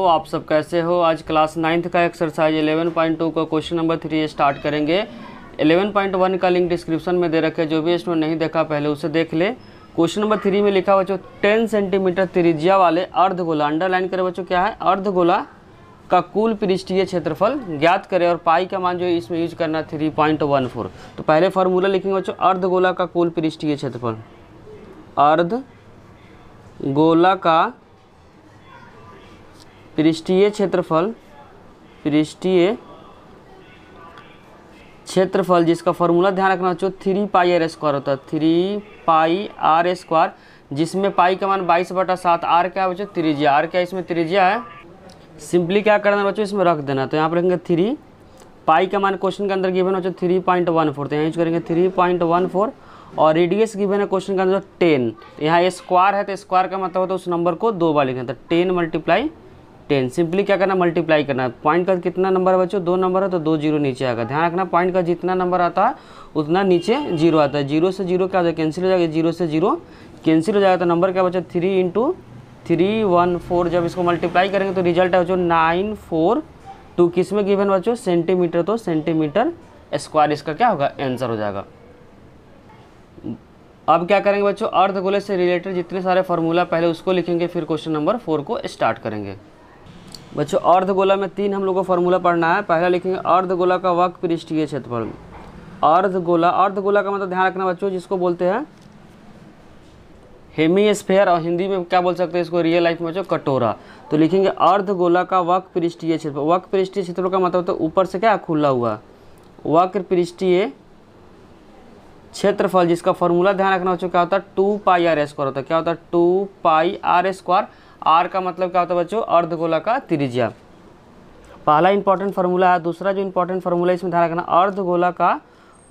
हो आप सब कैसे हो आज क्लास नाइन्थ का एक्सरसाइज 11.2 का क्वेश्चन नंबर थ्री स्टार्ट करेंगे 11.1 का लिंक डिस्क्रिप्शन में दे रखे जो भी स्टूडेंट नहीं देखा पहले उसे देख ले क्वेश्चन नंबर थ्री में लिखा बच्चों टेन सेंटीमीटर त्रिज्या वाले अर्धगोला अंडरलाइन करें बच्चों क्या है अर्धगोला का कुल पृष्ठीय क्षेत्रफल ज्ञात करें और पाई का मान जो है इसमें यूज करना थ्री पॉइंट वन फोर तो पहले फार्मूला लिखेंगे बच्चों अर्धगोला का कुल पृष्ठीय क्षेत्रफल अर्ध गोला का पृष्ठीय क्षेत्रफल पृष्ठीय क्षेत्रफल जिसका फॉर्मूला ध्यान रखना चाहो थ्री पाई आर स्क्वायर होता है थ्री पाई आर स्क्वायर जिसमें पाई का मान बाईस बटा सात आर क्या है बच्चों त्रिज्या आर क्या इसमें त्रिज्या है सिंपली क्या करना बच्चों इसमें रख देना तो यहाँ पर रखेंगे थ्री पाई का मान क्वेश्चन के अंदर गिवन बच्चों थ्री पॉइंट वन फोर तो यहाँ यूज करेंगे थ्री पॉइंट वन फोर और रेडियस गिवन है क्वेश्चन के अंदर टेन तो यहाँ स्क्वायर है तो स्क्वायर का मतलब होता है उस नंबर को दो बार लिखें तो टेन मल्टीप्लाई टेन सिंपली क्या करना मल्टीप्लाई करना पॉइंट का कितना नंबर है बच्चों दो नंबर है तो दो जीरो नीचे आएगा ध्यान रखना पॉइंट का जितना नंबर आता है उतना नीचे जीरो आता है जीरो से जीरो क्या हो जाएगा कैंसिल हो जाएगा जीरो से जीरो कैंसिल हो जाएगा तो नंबर क्या बच्चा three into three one four जब इसको मल्टीप्लाई करेंगे तो रिजल्ट है बच्चों नाइन फोर टू किस में गिवन बच्चों सेंटीमीटर तो सेंटीमीटर स्क्वायर इसका क्या होगा आंसर हो जाएगा अब क्या करेंगे बच्चों अर्थगोले से रिलेटेड जितने सारे फार्मूला पहले उसको लिखेंगे फिर क्वेश्चन नंबर फोर को स्टार्ट करेंगे बच्चों अर्धगोला में तीन हम लोग को फॉर्मूला पढ़ना है पहला लिखेंगे अर्धगोला का वक पृष्ठीय क्षेत्रफल अर्धगोला अर्धगोला का मतलब ध्यान रखना बच्चों जिसको बोलते हैं हेमी स्फेयर और हिंदी में क्या बोल सकते हैं इसको रियल लाइफ में बच्चों कटोरा तो लिखेंगे अर्धगोला का वक पृष्ठीय क्षेत्रफल वक पृष्ठीय क्षेत्र का मतलब तो ऊपर से क्या खुला हुआ वक्र पृष्ठीय क्षेत्रफल जिसका फॉर्मूला ध्यान रखना बच्चों क्या होता है टू पाई आर स्क्वायर होता है क्या होता है two pi r square r का मतलब क्या होता है बच्चों अर्धगोला का त्रिज्या पहला इंपॉर्टेंट फार्मूला है दूसरा जो इंपॉर्टेंट फार्मूला इसमें ध्यान रखना अर्धगोला का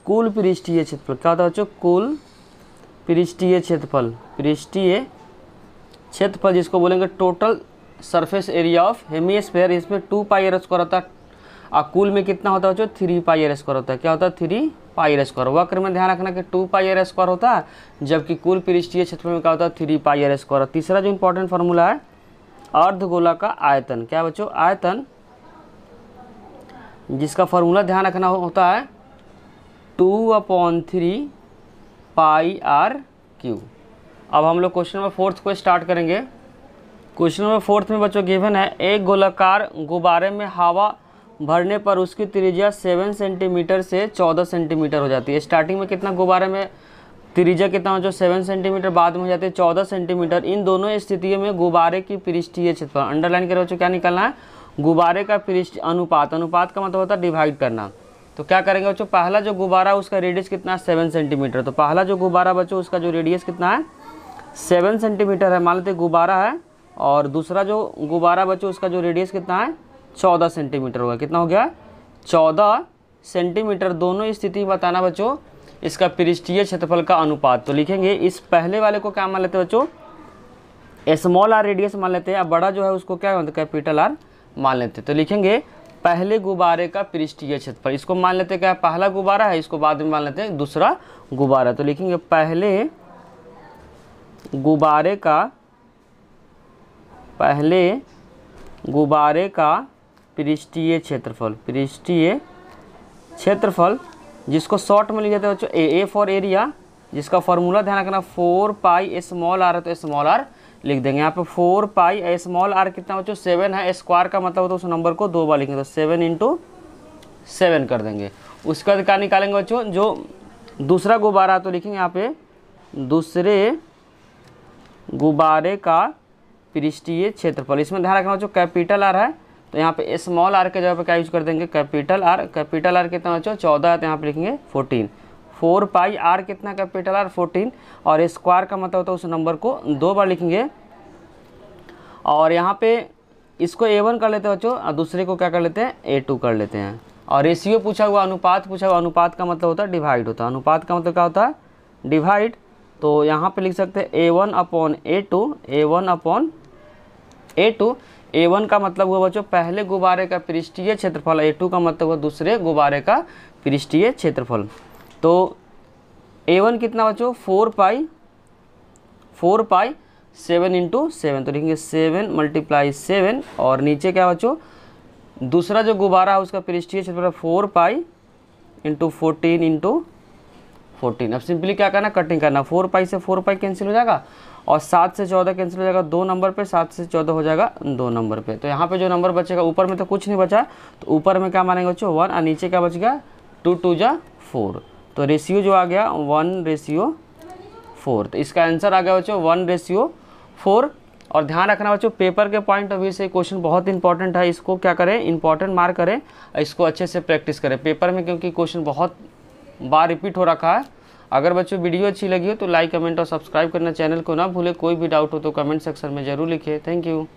कुल पृष्ठीय क्षेत्रफल क्या होता है बच्चों कुल पृष्ठीय क्षेत्रफल पृष्ठीय क्षेत्रफल जिसको बोलेंगे total surface area of hemisphere इसमें टू पाई एर स्क्वायर होता है और कुल में कितना होता है जो थ्री पाई एर स्क्वायर होता है क्या होता है थ्री पाई एर स्क्वायर वक्र में ध्यान रखना कि टू पाई एर स्क्वायर होता है जबकि कुल पृष्ठीय क्षेत्र में क्या होता है थ्री पाई एर स्क्वायर तीसरा जो इंपॉर्टेंट फॉर्मूला है अर्धगोला का आयतन क्या बच्चों आयतन जिसका फॉर्मूला ध्यान रखना होता है two upon three pi r cube अब हम लोग क्वेश्चन नंबर फोर्थ को स्टार्ट करेंगे क्वेश्चन नंबर फोर्थ में बच्चों गिवन है एक गोलाकार गुब्बारे में हवा भरने पर उसकी त्रिज्या सेवन सेंटीमीटर से चौदह सेंटीमीटर हो जाती है स्टार्टिंग में कितना गुब्बारे में त्रिज्या कितना हो जो सेवन सेंटीमीटर बाद में हो जाती है चौदह सेंटीमीटर इन दोनों स्थितियों में गुब्बारे की पृष्ठीय क्षेत्रफल अंडरलाइन करो बच्चों तो क्या निकलना है गुब्बारे का पृष्ठ अनुपात अनुपात का मतलब होता है डिवाइड करना तो क्या करेंगे बच्चों पहला जो गुब्बारा उसका रेडियस कितना है सेवन सेंटीमीटर तो पहला जो गुब्बारा बच्चों उसका जो रेडियस कितना है सेवन सेंटीमीटर है मान लेते गुब्बारा है और दूसरा जो गुब्बारा बच्चों उसका जो रेडियस कितना है चौदह सेंटीमीटर होगा कितना हो गया चौदह सेंटीमीटर दोनों स्थिति बताना बच्चों इसका पृष्ठीय क्षेत्रफल का अनुपात तो लिखेंगे इस पहले वाले को क्या मान लेते हैं बच्चों स्मॉल आर रेडियस मान लेते हैं बड़ा जो है उसको क्या मानते कैपिटल आर मान लेते हैं तो लिखेंगे पहले गुब्बारे का पृष्ठीय क्षेत्रफल इसको मान लेते हैं क्या पहला गुब्बारा है इसको बाद में मान लेते हैं दूसरा गुब्बारा तो लिखेंगे पहले गुब्बारे का पहले गुब्बारे का पृष्ठीय क्षेत्रफल पृष्ठीय क्षेत्रफल जिसको शॉर्ट में लिख देते हैं बच्चों ए ए फॉर एरिया जिसका फॉर्मूला ध्यान रखना फोर पाई स्मॉल आर है तो स्मॉल आर लिख देंगे यहाँ पे फोर पाई स्मॉल आर कितना बच्चों सेवन है स्क्वायर का मतलब तो उस नंबर को दो बार लिखेंगे तो सेवन इंटू सेवन कर देंगे उसके बाद क्या निकालेंगे बच्चों जो दूसरा गुब्बारा तो लिखेंगे यहाँ पे दूसरे गुब्बारे का पृष्ठीय क्षेत्रफल इसमें ध्यान रखना बच्चों कैपिटल आर है तो यहाँ पे स्मॉल आर के जगह पे क्या यूज कर देंगे कैपिटल आर कैपिटल आर कितना बच्चों चौदह तो यहाँ पे लिखेंगे फोर्टीन फोर पाई आर कितना कैपिटल आर फोर्टीन और स्क्वायर का मतलब होता है उस नंबर को दो बार लिखेंगे और यहाँ पे इसको ए वन कर लेते हैं बच्चों और दूसरे को क्या कर लेते हैं ए टू कर लेते हैं और रेशियो पूछा हुआ अनुपात पूछा हुआ अनुपात का मतलब होता है डिवाइड होता है अनुपात का मतलब क्या होता है डिवाइड तो यहाँ पे लिख सकते हैं A one upon A two A one upon A two A one का मतलब हुआ बच्चों पहले गुब्बारे का पृष्ठीय क्षेत्रफल ए टू का मतलब हुआ दूसरे गुब्बारे का पृष्ठीय क्षेत्रफल तो ए वन कितना बच्चों four pi four pi seven into seven तो लिखेंगे सेवन मल्टीप्लाई सेवन और नीचे क्या बच्चों दूसरा जो गुब्बारा है उसका पृष्ठीय क्षेत्रफल four pi into fourteen into fourteen अब सिंपली क्या करना कटिंग करना फोर पाई से फोर पाई कैंसिल हो जाएगा और सात से चौदह कैंसिल हो जाएगा दो नंबर पे सात से चौदह हो जाएगा दो नंबर पे तो यहाँ पे जो नंबर बचेगा ऊपर में तो कुछ नहीं बचा तो ऊपर में क्या मानेंगे बच्चों वन और नीचे क्या बच गया टू टू जा फोर तो रेशियो जो आ गया वन रेशियो फोर तो इसका आंसर आ गया बच्चों वन रेशियो फोर और ध्यान रखना बच्चों पेपर के पॉइंट ऑफ व्यू से क्वेश्चन बहुत इंपॉर्टेंट है इसको क्या करें इंपॉर्टेंट मार्क करें इसको अच्छे से प्रैक्टिस करें पेपर में क्योंकि क्वेश्चन बहुत बार रिपीट हो रखा है अगर बच्चों वीडियो अच्छी लगी हो तो लाइक कमेंट और सब्सक्राइब करना चैनल को ना भूले कोई भी डाउट हो तो कमेंट सेक्शन में ज़रूर लिखे थैंक यू